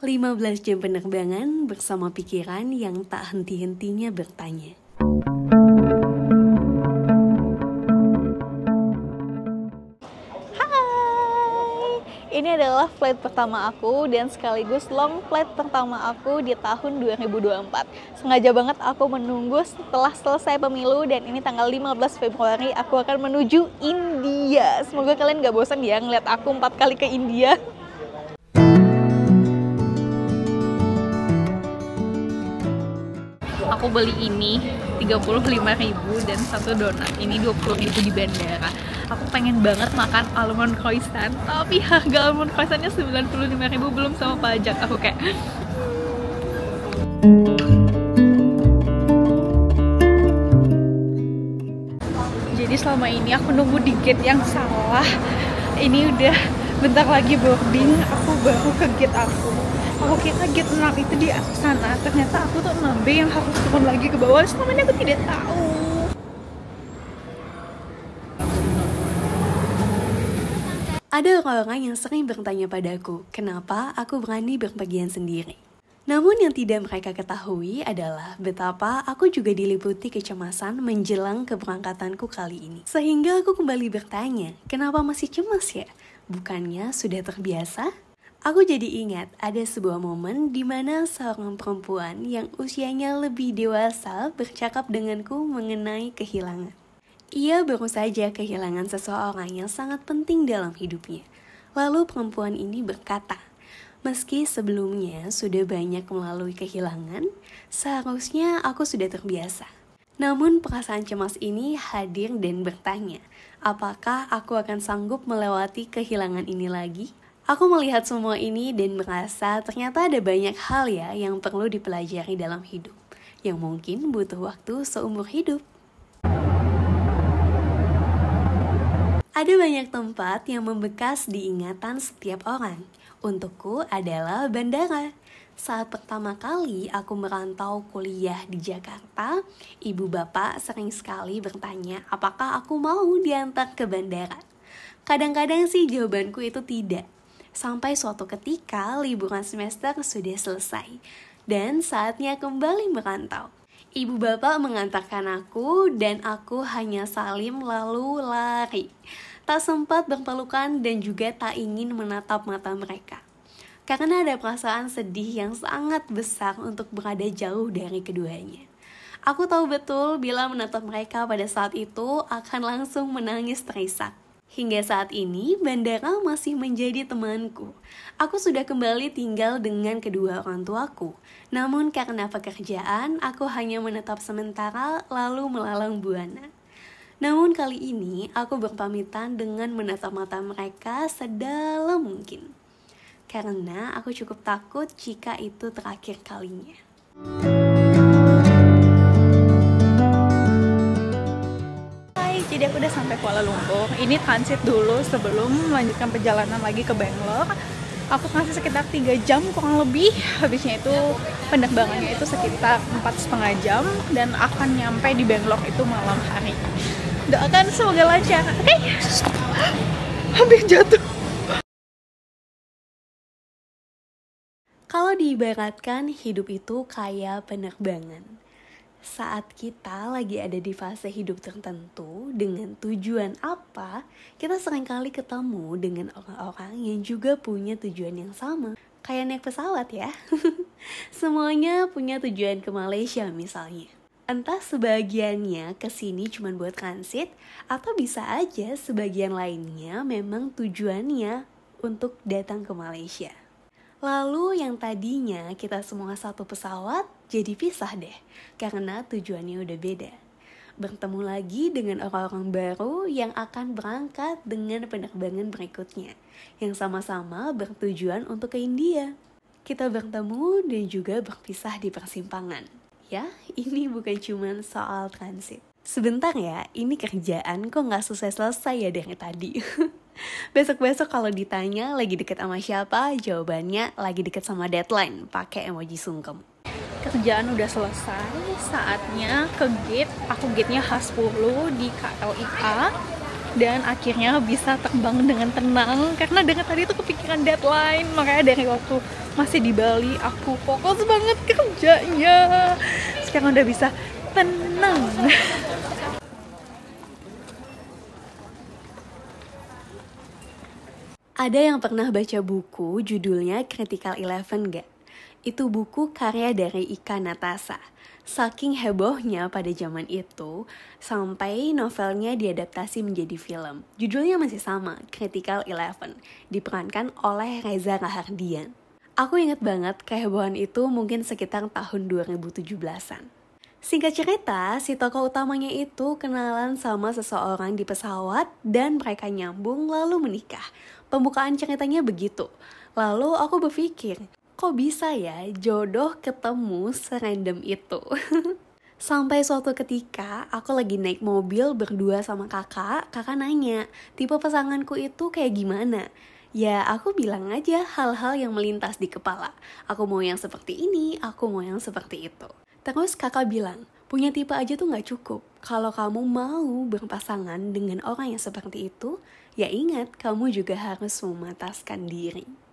15 jam penerbangan bersama pikiran yang tak henti-hentinya bertanya. Hai, ini adalah flight pertama aku dan sekaligus long flight pertama aku di tahun 2024. Sengaja banget aku menunggu setelah selesai pemilu dan ini tanggal 15 Februari aku akan menuju India. Semoga kalian gak bosan ya ngeliat aku empat kali ke India. aku beli ini 35.000 dan satu donat ini 20.000 di bandara aku pengen banget makan almond croissant tapi harga almond croissantnya 95.000 belum sama pajak aku kayak jadi selama ini aku nunggu di gate yang salah ini udah bentar lagi boarding aku baru ke gate aku aku kaget enam itu di sana ternyata aku tuh 6B yang harus turun lagi ke bawah selama aku tidak tahu Ada orang-orang yang sering bertanya padaku, kenapa aku berani berpergian sendiri? Namun yang tidak mereka ketahui adalah betapa aku juga diliputi kecemasan menjelang keberangkatanku kali ini. Sehingga aku kembali bertanya, kenapa masih cemas ya? Bukannya sudah terbiasa? Aku jadi ingat ada sebuah momen di mana seorang perempuan yang usianya lebih dewasa bercakap denganku mengenai kehilangan. Ia baru saja kehilangan seseorang yang sangat penting dalam hidupnya. Lalu perempuan ini berkata, Meski sebelumnya sudah banyak melalui kehilangan, seharusnya aku sudah terbiasa. Namun perasaan cemas ini hadir dan bertanya, apakah aku akan sanggup melewati kehilangan ini lagi? Aku melihat semua ini dan merasa ternyata ada banyak hal ya yang perlu dipelajari dalam hidup, yang mungkin butuh waktu seumur hidup. Ada banyak tempat yang membekas di ingatan setiap orang. Untukku adalah bandara. Saat pertama kali aku merantau kuliah di Jakarta, ibu bapak sering sekali bertanya apakah aku mau diantar ke bandara. Kadang-kadang sih jawabanku itu tidak, Sampai suatu ketika liburan semester sudah selesai dan saatnya kembali merantau. Ibu bapak mengantarkan aku dan aku hanya salim lalu lari. Tak sempat berpelukan dan juga tak ingin menatap mata mereka. Karena ada perasaan sedih yang sangat besar untuk berada jauh dari keduanya. Aku tahu betul bila menatap mereka pada saat itu akan langsung menangis terisak. Hingga saat ini, bandara masih menjadi temanku. Aku sudah kembali tinggal dengan kedua orang tuaku. Namun karena pekerjaan, aku hanya menetap sementara lalu melalang buana. Namun kali ini, aku berpamitan dengan menatap mata mereka sedalam mungkin. Karena aku cukup takut jika itu terakhir kalinya. Thank jadi aku udah sampai Kuala Lumpur ini transit dulu sebelum melanjutkan perjalanan lagi ke Bangalore aku ngasih sekitar 3 jam kurang lebih habisnya itu penerbangannya itu sekitar empat setengah jam dan akan nyampe di Bangalore itu malam hari doakan semoga lancar oke okay? hampir jatuh kalau diibaratkan hidup itu kayak penerbangan saat kita lagi ada di fase hidup tertentu dengan tujuan apa, kita seringkali ketemu dengan orang-orang yang juga punya tujuan yang sama. Kayak naik pesawat ya. Semuanya punya tujuan ke Malaysia misalnya. Entah sebagiannya ke sini cuma buat transit atau bisa aja sebagian lainnya memang tujuannya untuk datang ke Malaysia. Lalu yang tadinya kita semua satu pesawat jadi pisah deh, karena tujuannya udah beda. Bertemu lagi dengan orang-orang baru yang akan berangkat dengan penerbangan berikutnya, yang sama-sama bertujuan untuk ke India. Kita bertemu dan juga berpisah di persimpangan. Ya, ini bukan cuma soal transit. Sebentar ya, ini kerjaan kok nggak selesai-selesai ya dari tadi. Besok-besok kalau ditanya lagi deket sama siapa, jawabannya lagi deket sama deadline, pakai emoji sungkem. Kerjaan udah selesai, saatnya ke gate. Aku gate-nya H10 di KLIA dan akhirnya bisa terbang dengan tenang karena dengan tadi itu kepikiran deadline makanya dari waktu masih di Bali aku fokus banget kerjanya sekarang udah bisa tenang Ada yang pernah baca buku judulnya Critical Eleven gak? Itu buku karya dari Ika Natasa. Saking hebohnya pada zaman itu, sampai novelnya diadaptasi menjadi film. Judulnya masih sama, Critical Eleven, diperankan oleh Reza Rahardian. Aku ingat banget kehebohan itu mungkin sekitar tahun 2017-an. Singkat cerita, si tokoh utamanya itu kenalan sama seseorang di pesawat dan mereka nyambung lalu menikah. Pembukaan ceritanya begitu. Lalu aku berpikir, kok bisa ya jodoh ketemu serandom itu? Sampai suatu ketika aku lagi naik mobil berdua sama kakak, kakak nanya, tipe pasanganku itu kayak gimana? Ya aku bilang aja hal-hal yang melintas di kepala. Aku mau yang seperti ini, aku mau yang seperti itu. Terus kakak bilang, punya tipe aja tuh gak cukup. Kalau kamu mau berpasangan dengan orang yang seperti itu, ya ingat kamu juga harus memataskan diri.